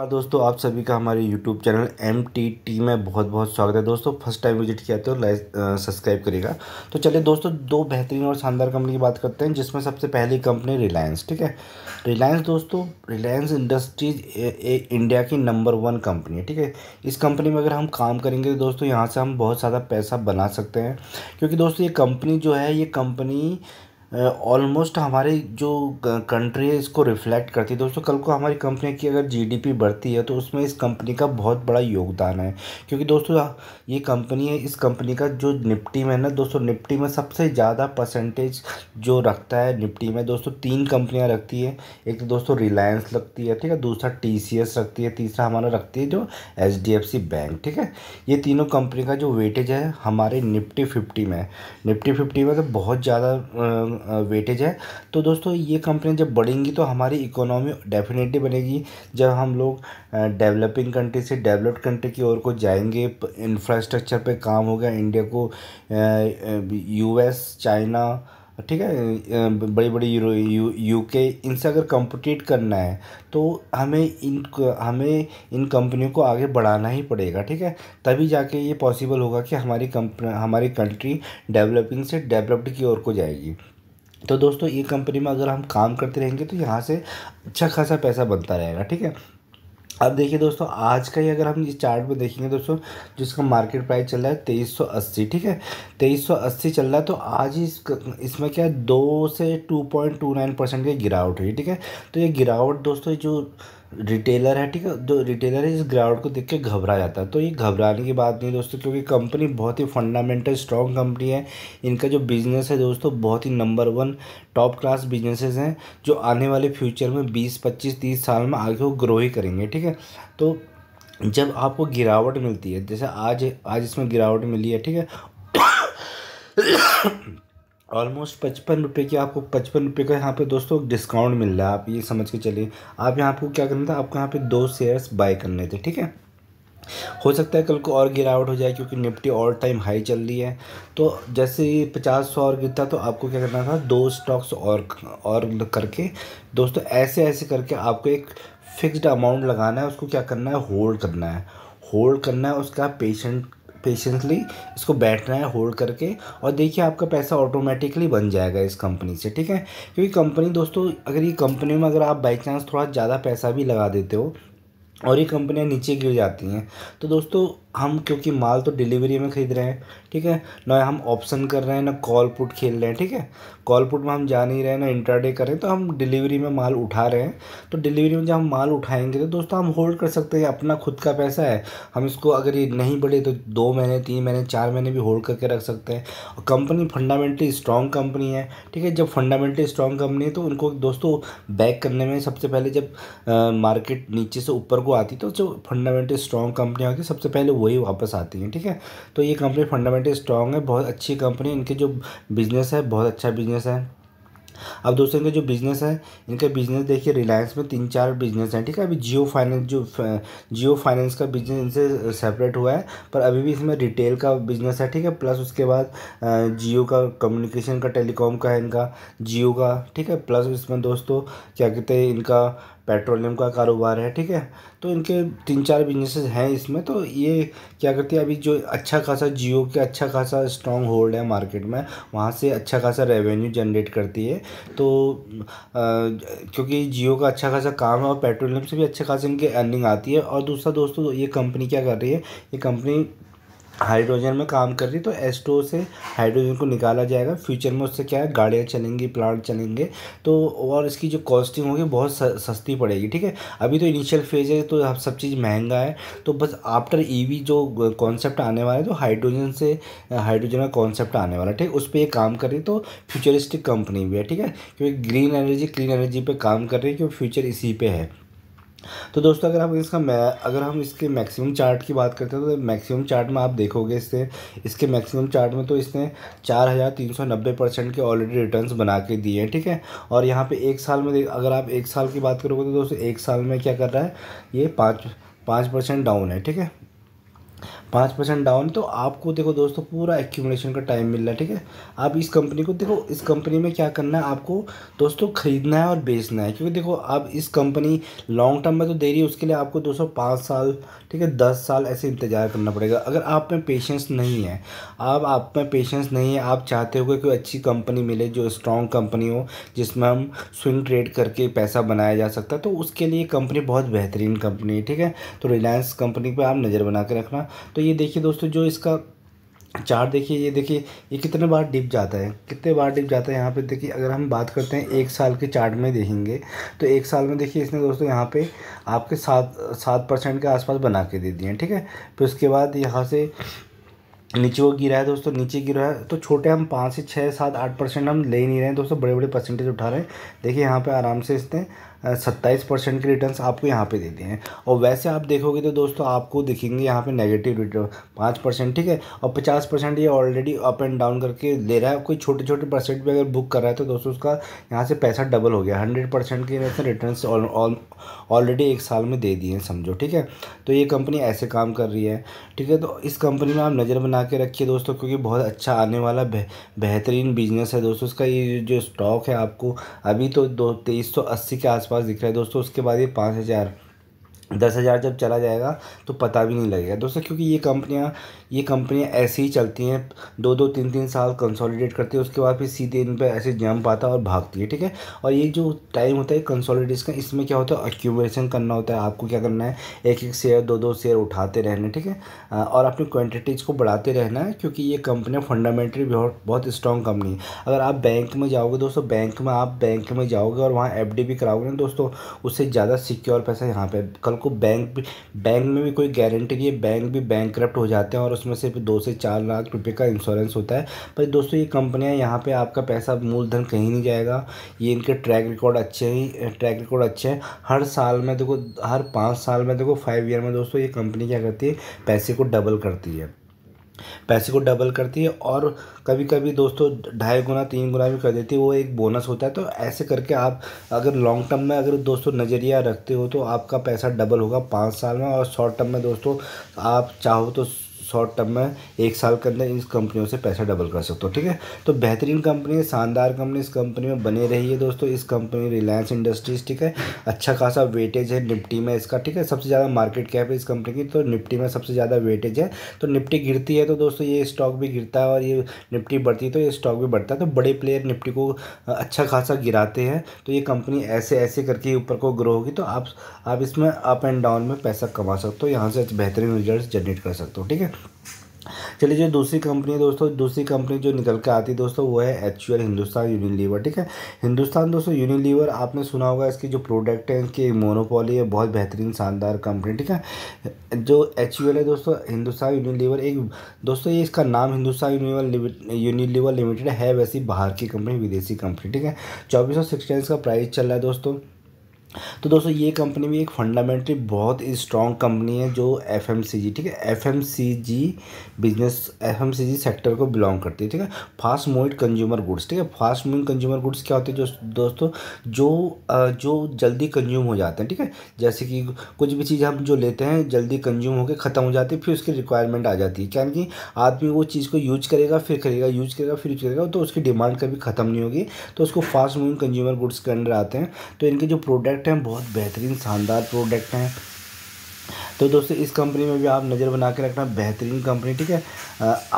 नमस्कार दोस्तों आप सभी का हमारे YouTube channel M T T में बहुत बहुत स्वागत है दोस्तों फर्स्ट टाइम विजिट किया तो लाइक सब्सक्राइब करेगा तो चलिए दोस्तों दो बेहतरीन और शानदार कंपनी की बात करते हैं जिसमें सबसे पहली कंपनी रिलायंस ठीक है रिलायंस दोस्तों रिलायंस इंडस्ट्रीज इंडिया की नंबर वन कंपनी है ठीक है इस कंपनी में अगर हम काम करेंगे तो दोस्तों यहाँ से हम बहुत ज़्यादा पैसा बना सकते हैं क्योंकि दोस्तों ये कंपनी जो है ये कंपनी ऑलमोस्ट हमारे जो कंट्री है इसको रिफ्लेक्ट करती है दोस्तों कल को हमारी कंपनी की अगर जीडीपी बढ़ती है तो उसमें इस कंपनी का बहुत बड़ा योगदान है क्योंकि दोस्तों ये कंपनी है इस कंपनी का जो निफ्टी में ना दोस्तों निफ्टी में सबसे ज़्यादा परसेंटेज जो रखता है निफ्टी में दोस्तों तीन कंपनियाँ रखती है एक तो दोस्तों रिलायंस रखती है ठीक है दूसरा टी रखती है तीसरा हमारा रखती है जो एच बैंक ठीक है ये तीनों कंपनी का जो वेटेज है हमारे निफ्टी फिफ्टी में निफ्टी फिफ्टी में तो बहुत ज़्यादा वेटेज है तो दोस्तों ये कंपनियाँ जब बढ़ेंगी तो हमारी इकोनॉमी डेफिनेटली बनेगी जब हम लोग डेवलपिंग कंट्री से डेवलप्ड कंट्री की ओर को जाएंगे इंफ्रास्ट्रक्चर पे काम होगा इंडिया को यूएस चाइना ठीक है बड़ी बड़ी यूरो यू यूके इनसे अगर कंपटीट करना है तो हमें इन हमें इन कंपनियों को आगे बढ़ाना ही पड़ेगा ठीक है तभी जाके ये पॉसिबल होगा कि हमारी कंपनी हमारी कंट्री डेवलपिंग से डेवलप्ड की ओर को जाएगी तो दोस्तों ये कंपनी में अगर हम काम करते रहेंगे तो यहाँ से अच्छा खासा पैसा बनता रहेगा ठीक है अब देखिए दोस्तों आज का ही अगर हम इस चार्ट में देखेंगे दोस्तों जिसका मार्केट प्राइस चल रहा है तेईस सौ अस्सी ठीक है तेईस सौ अस्सी चल रहा है तो आज ही इसमें क्या है दो से two point two nine percent की गिरावट हुई ठीक है तो ये गिरावट दोस्तों जो रिटेलर है ठीक है जो रिटेलर है इस ग्राउंड को देख के घबरा जाता है तो ये घबराने की बात नहीं दोस्तों क्योंकि कंपनी बहुत ही फंडामेंटल स्ट्रॉन्ग कंपनी है इनका जो बिज़नेस है दोस्तों बहुत ही number one top class businesses हैं जो आने वाले फ्यूचर में बीस पच्चीस तीस साल में आगे वो ग्रो ही करेंगे ठीक है तो जब आपको गिरावट मिलती है जैसे आज आज इसमें गिरावट मिली है ठीक है ऑलमोस्ट पचपन रुपये की आपको पचपन रुपये का यहाँ पे दोस्तों डिस्काउंट मिल रहा है आप ये समझ के चलिए आप यहाँ पर क्या करना था आपको यहाँ पे दो शेयर्स बाय करने थे ठीक है हो सकता है कल को और गिरावट हो जाए क्योंकि निफ्टी ऑल टाइम हाई चल रही है तो जैसे ही पचास सौ और गिरता तो आपको क्या करना था दो स्टॉक्स और और करके दोस्तों ऐसे ऐसे करके आपको एक फिक्स्ड अमाउंट लगाना है उसको क्या करना है होल्ड करना है होल्ड करना है उसका पेशेंट पेशेंसली इसको बैठना है होल्ड करके और देखिए आपका पैसा ऑटोमेटिकली बन जाएगा इस कंपनी से ठीक है क्योंकि कंपनी दोस्तों अगर ये कंपनी में अगर आप बाई चांस थोड़ा ज़्यादा पैसा भी लगा देते हो और ये कंपनियाँ नीचे गिर जाती हैं तो दोस्तों हम क्योंकि माल तो डिलीवरी में ख़रीद रहे हैं ठीक है ना हम ऑप्शन कर रहे हैं ना कॉल पुट खेल रहे हैं ठीक है कॉल पुट में हम जा नहीं रहे हैं ना इंटरडे कर रहे हैं तो हम डिलीवरी में माल उठा रहे हैं तो डिलीवरी में जब हम माल उठाएंगे तो दोस्तों हम होल्ड कर सकते हैं अपना खुद का पैसा है हम इसको अगर ये नहीं बढ़े तो दो महीने तीन महीने चार महीने भी होल्ड करके रख सकते हैं और कंपनी फंडामेंटली स्ट्रॉन्ग कंपनी है ठीक है जब फंडामेंटली स्ट्रॉन्ग कंपनी है तो उनको दोस्तों बैक करने में सबसे पहले जब मार्केट नीचे से ऊपर को वो आती तो जो फंडामेंटली स्ट्रॉन्ग कंपनियाँ होती सबसे पहले वही वापस आती हैं ठीक है तो ये कंपनी फंडामेंटली स्ट्रॉन्ग है बहुत अच्छी कंपनी इनके जो बिज़नेस है बहुत अच्छा बिज़नेस है अब दोस्तों इनका जो बिज़नेस है इनका बिज़नेस देखिए रिलायंस में तीन चार बिज़नेस हैं ठीक है अभी जियो फाइनेंस जो जियो फाइनेंस का बिज़नेस इनसे सेपरेट हुआ है पर अभी भी इसमें रिटेल का बिज़नेस है ठीक है प्लस उसके बाद जियो का कम्युनिकेशन का टेलीकॉम का है इनका जियो का ठीक है प्लस इसमें दोस्तों क्या कहते हैं इनका पेट्रोलियम का कारोबार है ठीक है तो इनके तीन चार बिजनेसेस हैं इसमें तो ये क्या करती है अभी जो अच्छा खासा जियो के अच्छा खासा स्ट्रॉन्ग होल्ड है मार्केट में वहाँ से अच्छा खासा रेवेन्यू जनरेट करती है तो आ, क्योंकि जियो का अच्छा खासा काम है और पेट्रोलियम से भी अच्छा खासा इनकी अर्निंग आती है और दूसरा दोस्तों ये कंपनी क्या कर रही है ये कंपनी हाइड्रोजन में काम कर रही तो एस टू से हाइड्रोजन को निकाला जाएगा फ्यूचर में उससे क्या है गाड़ियाँ चलेंगी प्लांट चलेंगे तो और इसकी जो कॉस्टिंग होगी बहुत सस्ती पड़ेगी ठीक है अभी तो इनिशियल फेज है तो सब चीज़ महंगा है तो बस आफ्टर ईवी e जो कॉन्सेप्ट आने वाला है तो हाइड्रोजन से हाइड्रोजन का कॉन्सेप्ट आने वाला है ठीक उस पर ये काम कर रही तो फ्यूचरिस्टिक कंपनी भी है ठीक है क्योंकि ग्रीन एनर्जी क्लीन एनर्जी पर काम कर रही है क्योंकि फ्यूचर इसी पर है तो दोस्तों अगर हम इसका अगर हम इसके मैक्सिमम चार्ट की बात करते हैं तो मैक्सिमम चार्ट में आप देखोगे इससे इसके मैक्सिमम चार्ट में तो इसने चार हज़ार तीन सौ नब्बे परसेंट के ऑलरेडी रिटर्न्स बना के दिए हैं ठीक है और यहाँ पे एक साल में अगर आप एक साल की बात करोगे तो दोस्तों एक साल में क्या कर रहा है ये पाँच पाँच परसेंट डाउन है ठीक है पाँच परसेंट डाउन तो आपको देखो दोस्तों पूरा एक्यूमलेशन का टाइम मिल रहा है ठीक है आप इस कंपनी को देखो इस कंपनी में क्या करना है आपको दोस्तों ख़रीदना है और बेचना है क्योंकि देखो आप इस कंपनी लॉन्ग टर्म में तो दे रही है उसके लिए आपको दोस्तों पाँच साल ठीक है दस साल ऐसे इंतज़ार करना पड़ेगा अगर आप में पेशेंस नहीं है आप आप में पेशेंस नहीं है आप चाहते हो कि कोई अच्छी कंपनी मिले जो स्ट्रॉन्ग कंपनी हो जिसमें हम स्विंग ट्रेड करके पैसा बनाया जा सकता है तो उसके लिए कंपनी बहुत बेहतरीन कंपनी है ठीक है तो रिलायंस कंपनी पर आप नज़र बना के रखना तो तो ये देखिए दोस्तों जो इसका चार देखिए ये देखिए ये कितने बार डिप जाता है कितने बार डिप जाता है यहाँ पे देखिए अगर हम बात करते हैं एक साल के चार्ट में देखेंगे तो एक साल में देखिए इसने दोस्तों यहाँ पे आपके सात सात परसेंट के आसपास बना के दे दिए हैं ठीक है फिर उसके बाद यहाँ से नीचे वो गिरा है दोस्तों नीचे गिरा है तो छोटे हम पाँच से छः सात आठ परसेंट हम ले नहीं रहे हैं दोस्तों बड़े बड़े परसेंटेज उठा रहे हैं देखिए यहाँ पे आराम से इसने सत्ताईस परसेंट के रिटर्न आपको यहाँ पे देते हैं और वैसे आप देखोगे तो दोस्तों आपको दिखेंगे यहाँ पे नेगेटिव रिटर्न पाँच परसेंट ठीक है और पचास परसेंट ये ऑलरेडी अप एंड डाउन करके ले रहा है कोई छोटे छोटे परसेंट भी अगर बुक कर रहा है तो दोस्तों उसका यहाँ से पैसा डबल हो गया हंड्रेड परसेंट के वैसे रिटर्न ऑलरेडी एक साल में दे दिए समझो ठीक है तो ये कंपनी ऐसे काम कर रही है ठीक है तो इस कंपनी में आप नज़र बना के रखिए दोस्तों क्योंकि बहुत अच्छा आने वाला बेहतरीन बिजनेस है दोस्तों इसका ये जो स्टॉक है आपको अभी तो दो तेईस के आस आसपास दिख रहा है दोस्तों उसके बाद ये पाँच हज़ार दस हज़ार जब चला जाएगा तो पता भी नहीं लगेगा दोस्तों क्योंकि ये कंपनियां ये कंपनियां ऐसे ही चलती हैं दो दो तीन तीन साल कंसोलिडेट करती है उसके बाद फिर सीधे इन पर ऐसे जम पाता है और भागती है ठीक है और ये जो टाइम होता है कंसोलिडेशन का इसमें क्या होता है एक्यूमरेशन करना होता है आपको क्या करना है एक एक शेयर दो दो शेयर उठाते रहना ठीक है और अपनी क्वान्टिटीज़ को बढ़ाते रहना है क्योंकि ये कंपनियाँ फंडामेंटली बहुत बहुत स्ट्रॉन्ग कंपनी है अगर आप बैंक में जाओगे दोस्तों बैंक में आप बैंक में जाओगे और वहाँ एफ भी कराओगे ना दोस्तों उससे ज़्यादा सिक्योर पैसा यहाँ पर कल आपको बैंक भी बैंक में भी कोई गारंटी नहीं है बैंक भी बैंक हो जाते हैं और उसमें सिर्फ दो से चार लाख रुपये का इंश्योरेंस होता है पर दोस्तों ये कंपनियाँ यहाँ पर आपका पैसा मूलधन कहीं नहीं जाएगा ये इनके ट्रैक रिकॉर्ड अच्छे ही ट्रैक रिकॉर्ड अच्छे हैं हर साल में देखो हर पाँच साल में देखो फाइव ईयर में दोस्तों ये कंपनी क्या करती है पैसे को डबल करती है पैसे को डबल करती है और कभी कभी दोस्तों ढाई गुना तीन गुना भी कर देती है वो एक बोनस होता है तो ऐसे करके आप अगर लॉन्ग टर्म में अगर दोस्तों नज़रिया रखते हो तो आपका पैसा डबल होगा पाँच साल में और शॉर्ट टर्म में दोस्तों आप चाहो तो शॉर्ट टर्म में एक साल के अंदर इन कंपनियों से पैसा डबल कर सकते हो ठीक है तो बेहतरीन कंपनी है शानदार कंपनी इस कंपनी में बने रही है दोस्तों इस कंपनी रिलायंस इंडस्ट्रीज ठीक है अच्छा खासा वेटेज है निपटी में इसका ठीक है सबसे ज़्यादा मार्केट कैप है इस कंपनी की तो निपटी में सबसे ज़्यादा वेटेज है तो निपटी गिरती है तो दोस्तों ये स्टॉक भी गिरता है और ये निपटी बढ़ती है तो ये स्टॉक भी बढ़ता है तो बड़े प्लेयर निपटी को अच्छा खासा गिराते हैं तो ये कंपनी ऐसे ऐसे करके ऊपर को ग्रो होगी तो आप आप इसमें अप एंड डाउन में पैसा कमा सकते हो यहाँ से बेहतरीन रिजल्ट जनरेट कर सकते हो ठीक है चलिए जो दूसरी कंपनी है दोस्तों दूसरी कंपनी जो निकल के आती है दोस्तों वो है एच हिंदुस्तान यूनिलीवर ठीक है हिंदुस्तान दोस्तों यूनिलीवर आपने सुना होगा इसकी जो प्रोडक्ट है इसकी मोनोपोली है बहुत बेहतरीन शानदार कंपनी ठीक है जो एच है दोस्तों हिंदुस्तान यूनिलीवर एक दोस्तों ये इसका नाम हिंदुस्तान यूनियन लिमिटेड है वैसी बाहर की कंपनी विदेशी कंपनी ठीक है चौबीस सौ का प्राइस चल रहा है दोस्तों तो दोस्तों ये कंपनी भी एक फंडामेंटली बहुत ही स्ट्रॉन्ग कंपनी है जो एफ ठीक है एफ बिजनेस एफ सेक्टर को बिलोंग करती है ठीक है फास्ट मूविंग कंज्यूमर गुड्स ठीक है फास्ट मूविंग कंज्यूमर गुड्स क्या होते हैं जो दोस्तों जो जो जल्दी कंज्यूम हो जाते हैं ठीक है जैसे कि कुछ भी चीज़ हम जो लेते हैं जल्दी कंज्यूम होकर ख़त्म हो जाती है फिर उसकी रिक्वायरमेंट आ जाती है क्या आदमी वो चीज़ को यूज करेगा फिर करेगा यूज करेगा फिर यूज करेगा तो उसकी डिमांड कभी ख़त्म नहीं होगी तो उसको फास्ट मूविंग कंज्यूमर गुड्स के अंडर आते हैं तो इनके जो प्रोडक्ट प्रोडक्ट हैं बहुत बेहतरीन शानदार प्रोडक्ट हैं तो दोस्तों इस कंपनी में भी आप नज़र बना के रखना बेहतरीन कंपनी ठीक है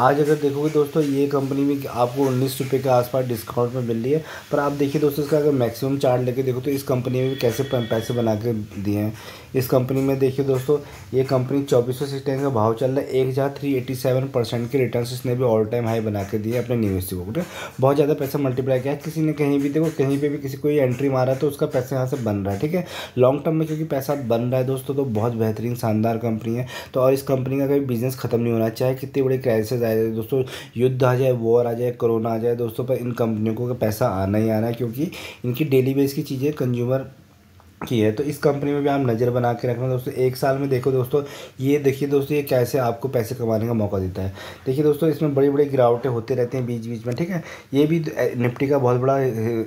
आज अगर देखोगे दोस्तों ये कंपनी भी आपको उन्नीस रुपये के आसपास डिस्काउंट में मिल रही है पर आप देखिए दोस्तों इसका अगर मैक्सिमम चार्ट लेके देखो तो इस कंपनी में भी कैसे पैसे बना के दिए हैं इस कंपनी में देखिए दोस्तों ये कंपनी चौबीस सौ सिक्सटीन का भाव चल रहा है एक हज़ार थ्री एटी सेवन परसेंट के रिटर्न इसने भी ऑल टाइम हाई बना के दिए अपने निवेश को बहुत ज़्यादा पैसा मल्टीप्लाई किया किसी ने कहीं भी देखो कहीं पर भी किसी कोई एंट्री मारा तो उसका पैसा यहाँ से बन रहा है ठीक है लॉन्ग टर्म में क्योंकि पैसा बन रहा है दोस्तों तो बहुत बेहतरीन शानदार कंपनी है तो और इस कंपनी का कभी बिजनेस खत्म नहीं होना चाहे कितनी बड़ी क्राइसिस आ जाए दोस्तों युद्ध आ जाए वॉर आ जाए कोरोना आ जाए दोस्तों पर इन कंपनियों को पैसा आना ही आना है क्योंकि इनकी डेली बेस की चीज़ें कंज्यूमर की है तो इस कंपनी में भी आप नज़र बना के रखना दोस्तों एक साल में देखो दोस्तों ये देखिए दोस्तों ये कैसे आपको पैसे कमाने का मौका देता है देखिए दोस्तों इसमें बड़ी बड़ी गिरावटें होते रहते हैं बीच बीच में ठीक है ये भी निफ्टी का बहुत बड़ा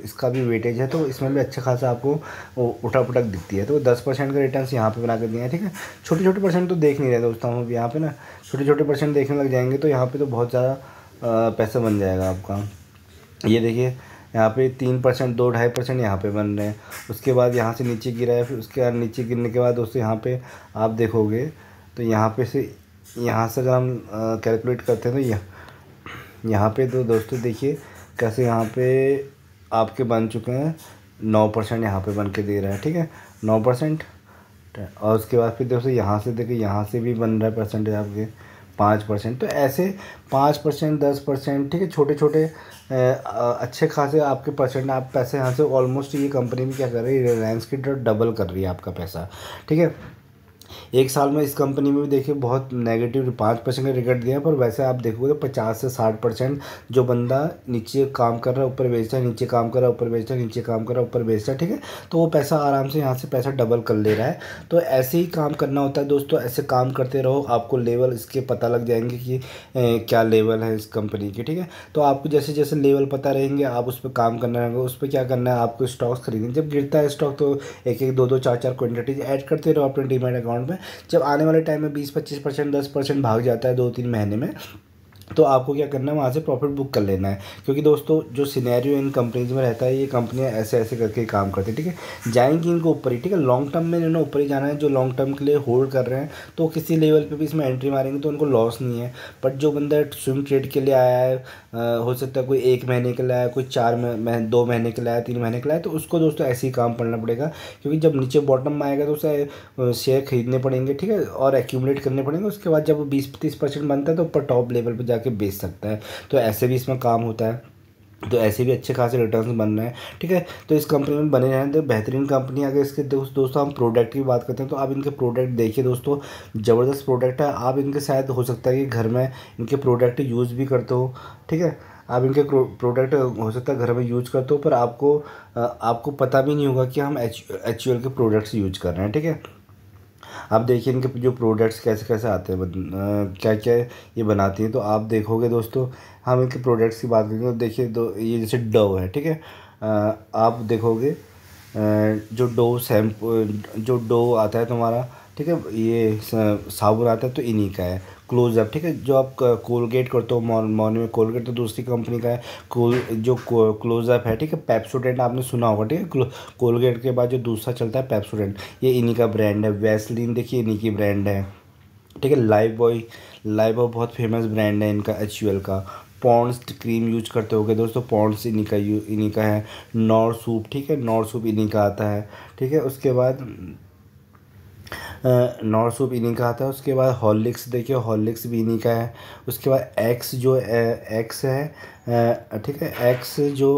इसका भी वेटेज है तो इसमें भी अच्छा खासा आपको उठा पुटक दिखती है तो दस परसेंट का रिटर्न यहाँ पर बना कर दिए हैं ठीक है छोटे छोटे परसेंट तो देख नहीं रहे दोस्तों हम यहाँ पर ना छोटे छोटे परसेंट देखने लग जाएंगे तो यहाँ पर तो बहुत ज़्यादा पैसा बन जाएगा आपका ये देखिए यहाँ पे तीन परसेंट दो ढाई परसेंट यहाँ पे बन रहे हैं उसके बाद यहाँ से नीचे गिरा है फिर उसके बाद नीचे गिरने के बाद दोस्तों यहाँ पे आप देखोगे तो यहाँ पे से यहाँ से अगर हम कैलकुलेट करते हैं तो यह यहाँ पे तो दोस्तों देखिए कैसे यहाँ पे आपके बन चुके हैं नौ परसेंट यहाँ पर बन के दे रहा है ठीक है नौ परसेंट और उसके बाद फिर दोस्तों यहाँ से देखिए यहाँ से भी बन रहा है परसेंटेज आपके पाँच परसेंट तो ऐसे पाँच परसेंट दस परसेंट ठीक है छोटे छोटे अच्छे खासे आपके परसेंट आप पैसे यहाँ से ऑलमोस्ट ये कंपनी भी क्या कर रही है रिलायंस की डबल कर रही है आपका पैसा ठीक है एक साल में इस कंपनी में भी देखिए बहुत नेगेटिव पाँच परसेंट का रिकट दिया पर वैसे आप देखोगे तो पचास से साठ परसेंट जो बंदा नीचे काम कर रहा है ऊपर बेचता है नीचे काम कर रहा है ऊपर बेचता है नीचे काम कर रहा है ऊपर बेचता है ठीक है तो वो पैसा आराम से यहाँ से पैसा डबल कर ले रहा है तो ऐसे ही काम करना होता है दोस्तों ऐसे काम करते रहो आपको लेवल इसके पता लग जाएंगे कि ए, क्या लेवल है इस कंपनी की ठीक है तो आपको जैसे जैसे लेवल पता रहेंगे आप उस पर काम करना रहेंगे उस पर क्या करना है आपको स्टॉक्स खरीदेंगे जब गिरता है स्टॉक तो एक एक दो दो चार चार क्वान्टिटीज ऐड करते रहो अपने डिमेट अकाउंट अमाउंट में जब आने वाले टाइम में बीस पच्चीस परसेंट दस परसेंट भाग जाता है दो तीन महीने में तो आपको क्या करना है वहाँ से प्रॉफिट बुक कर लेना है क्योंकि दोस्तों जो सिनेरियो इन कंपनीज में रहता है ये कंपनियाँ ऐसे ऐसे करके काम करती है ठीक है जाएंगी इनको ऊपर ही ठीक है लॉन्ग टर्म में इन्होंने ऊपर ही जाना है जो लॉन्ग टर्म के लिए होल्ड कर रहे हैं तो किसी लेवल पे भी इसमें एंट्री मारेंगे तो उनको लॉस नहीं है बट जो बंदा स्विम ट्रेड के लिए आया है हो सकता है कोई एक महीने के लाया कोई चार मह दो महीने के लाया तीन महीने के लाया तो उसको दोस्तों ऐसे ही काम पड़ना पड़ेगा क्योंकि जब नीचे बॉटम में आएगा तो उसे शेयर खरीदने पड़ेंगे ठीक है और एक्यूमलेट करने पड़ेंगे उसके बाद जब बीस तीस परसेंट बनता है तो ऊपर टॉप लेवल पर जाके बेच सकता है तो ऐसे भी इसमें काम होता है तो ऐसे भी अच्छे खासे रिटर्न बन रहे हैं ठीक है तो इस कंपनी में बने रहें तो बेहतरीन कंपनी अगर इसके दोस्त दोस्तों हम प्रोडक्ट की बात करते हैं तो आप इनके प्रोडक्ट देखिए दोस्तों ज़बरदस्त प्रोडक्ट है आप इनके शायद हो सकता है कि घर में इनके प्रोडक्ट यूज़ भी करते हो ठीक है आप इनके प्रोडक्ट हो सकता है घर में यूज करते हो पर आपको आपको पता भी नहीं होगा कि हम एच एच के प्रोडक्ट्स यूज कर रहे हैं ठीक है आप देखिए इनके जो प्रोडक्ट्स कैसे कैसे आते हैं क्या क्या ये बनाती हैं तो आप देखोगे दोस्तों हम इनके प्रोडक्ट्स की बात करेंगे तो देखिए दो ये जैसे डव है ठीक है आप देखोगे जो डो शैम्पू जो डो आता है तुम्हारा ठीक है ये साबुन आता है तो इन्हीं का है क्लोजअप ठीक है जो आप कोलगेट करते हो मॉर्निंग में कोलगेट तो दूसरी कंपनी का है कोल जो क्लोजअप है ठीक है पेप्सोडेंट आपने सुना होगा ठीक है कोलगेट के बाद जो दूसरा चलता है पेप्सोडेंट ये इन्हीं का ब्रांड है वैसलिन देखिए इन्हीं की ब्रांड है ठीक है लाइव बॉय लाइव बॉय बहुत फेमस ब्रांड है इनका एच का पॉन्ड्स क्रीम यूज करते हो दोस्तों पॉन्ड्स इन्हीं का यू इन्हीं का है नॉर सूप ठीक है नॉर सूप इन्हीं का आता है ठीक है उसके बाद नॉर्थ सूप इन्हीं का आता है उसके बाद हॉर्लिक्स देखिए हॉर्लिक्स भी इन्हीं का है उसके बाद एक्स जो एक्स है ठीक है एक्स जो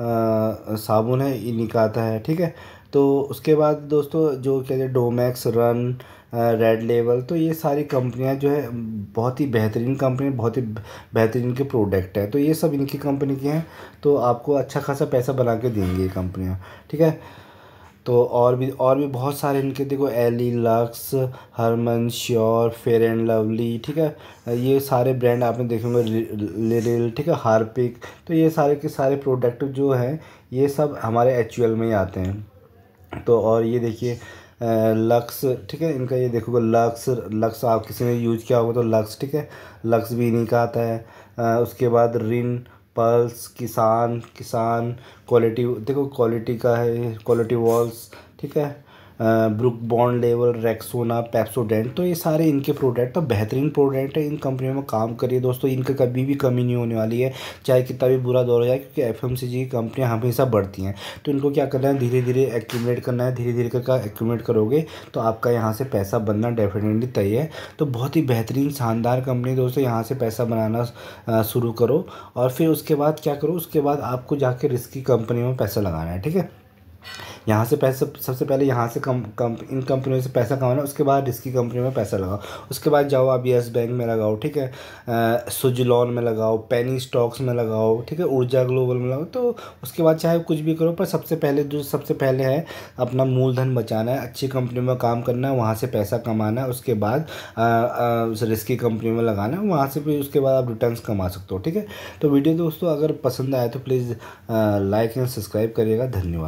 साबुन है इन्हीं का आता है ठीक है तो उसके बाद दोस्तों जो कहते हैं डोमैक्स रन रेड लेवल तो ये सारी कंपनियां जो है बहुत ही बेहतरीन कंपनी बहुत ही बेहतरीन के प्रोडक्ट हैं तो ये सब इनकी कंपनी के हैं तो आपको अच्छा खासा पैसा बना के देंगी ये कंपनियाँ ठीक है तो और भी और भी बहुत सारे इनके देखो एली लक्स हरमन श्योर फेयर एंड लवली ठीक है ये सारे ब्रांड आपने देखे होंगे लिरिल ठीक है हारपिक तो ये सारे के सारे प्रोडक्ट जो हैं ये सब हमारे एच में ही आते हैं तो और ये देखिए लक्स ठीक है इनका ये देखोगे लक्स लक्स आप किसी ने यूज किया होगा तो लक्स ठीक है लक्स भी इन्हीं का आता है आ, उसके बाद रिन पल्स किसान किसान क्वालिटी देखो क्वालिटी का है क्वालिटी वॉल्स ठीक है ब्रुक बॉन्ड लेवल रेक्सोना पैप्सोडेंट तो ये सारे इनके प्रोडक्ट तो बेहतरीन प्रोडक्ट है इन कंपनियों में काम करिए दोस्तों इनका कभी भी कमी नहीं होने वाली है चाहे कितना भी बुरा दौर हो जाए क्योंकि एफ एम सी जी की कंपनियाँ हमेशा बढ़ती हैं तो इनको क्या करना है धीरे धीरे एक्यूमलेट करना है धीरे धीरे करके एक्यूमलेट करोगे तो आपका यहाँ से पैसा बनना डेफिनेटली तय है तो बहुत ही बेहतरीन शानदार कंपनी दोस्तों यहाँ से पैसा बनाना शुरू करो और फिर उसके बाद क्या करो उसके बाद आपको जाके रिस्की कंपनी में पैसा लगाना है ठीक है यहाँ से पैसे सबसे पहले यहाँ से कम कम इन कंपनियों से पैसा कमाना उसके बाद रिस्की कंपनी में पैसा लगाओ उसके बाद जाओ आप यस बैंक में लगाओ ठीक है सुजलॉन में लगाओ पेनी स्टॉक्स में लगाओ ठीक है ऊर्जा ग्लोबल में लगाओ तो उसके बाद चाहे कुछ भी करो पर सबसे पहले जो सबसे पहले है अपना मूलधन बचाना है अच्छी कंपनी में काम करना है वहाँ से पैसा कमाना है उसके बाद रिस्की कंपनी में लगाना है वहाँ से फिर उसके बाद आप रिटर्न कमा सकते हो ठीक है तो वीडियो दोस्तों अगर पसंद आए तो प्लीज़ लाइक एंड सब्सक्राइब करिएगा धन्यवाद